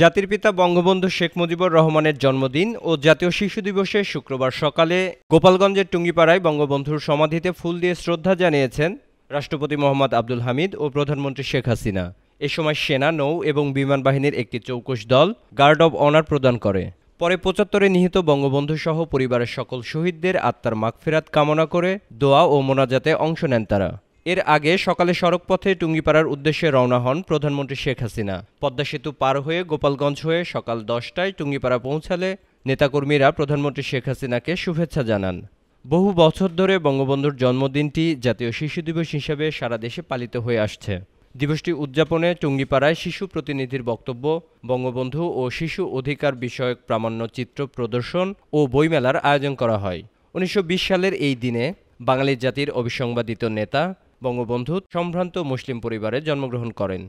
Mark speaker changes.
Speaker 1: জাতির পিতা বঙ্গবন্ধু শেখ মুজিবুর রহমানের জন্মদিন ও জাতীয় শিশু দিবসে শুক্রবার সকালে গোপালগঞ্জের টুঙ্গিপাড়ায় বঙ্গবন্ধুর সমাধিতে ফুল দিয়ে শ্রদ্ধা জানিয়েছেন রাষ্ট্রপতি মোহাম্মদ আব্দুল হামিদ ও প্রধানমন্ত্রী শেখ হাসিনা এ সময় সেনা নৌ এবং বিমান বাহিনীর একটি চৌকশ দল গার্ড অব অনার প্রদান করে পরে পঁচাত্তরে নিহিত বঙ্গবন্ধু সহ পরিবারের সকল শহীদদের আত্মার মাগফেরাত কামনা করে দোয়া ও মোনাজাতে অংশ নেন তারা এর আগে সকালে সড়কপথে টুঙ্গিপাড়ার উদ্দেশ্যে রওনা হন প্রধানমন্ত্রী শেখ হাসিনা পদ্মা সেতু পার হয়ে গোপালগঞ্জ হয়ে সকাল দশটায় টুঙ্গিপাড়া পৌঁছালে নেতাকর্মীরা প্রধানমন্ত্রী শেখ হাসিনাকে শুভেচ্ছা জানান বহু বছর ধরে বঙ্গবন্ধুর জন্মদিনটি জাতীয় শিশু দিবস হিসেবে সারা দেশে পালিত হয়ে আসছে দিবসটি উদযাপনে টুঙ্গিপাড়ায় শিশু প্রতিনিধির বক্তব্য বঙ্গবন্ধু ও শিশু অধিকার বিষয়ক প্রামাণ্য চিত্র প্রদর্শন ও বইমেলার আয়োজন করা হয় উনিশশো সালের এই দিনে বাঙালি জাতির অবিসংবাদিত নেতা বঙ্গবন্ধু সম্ভ্রান্ত মুসলিম পরিবারে জন্মগ্রহণ করেন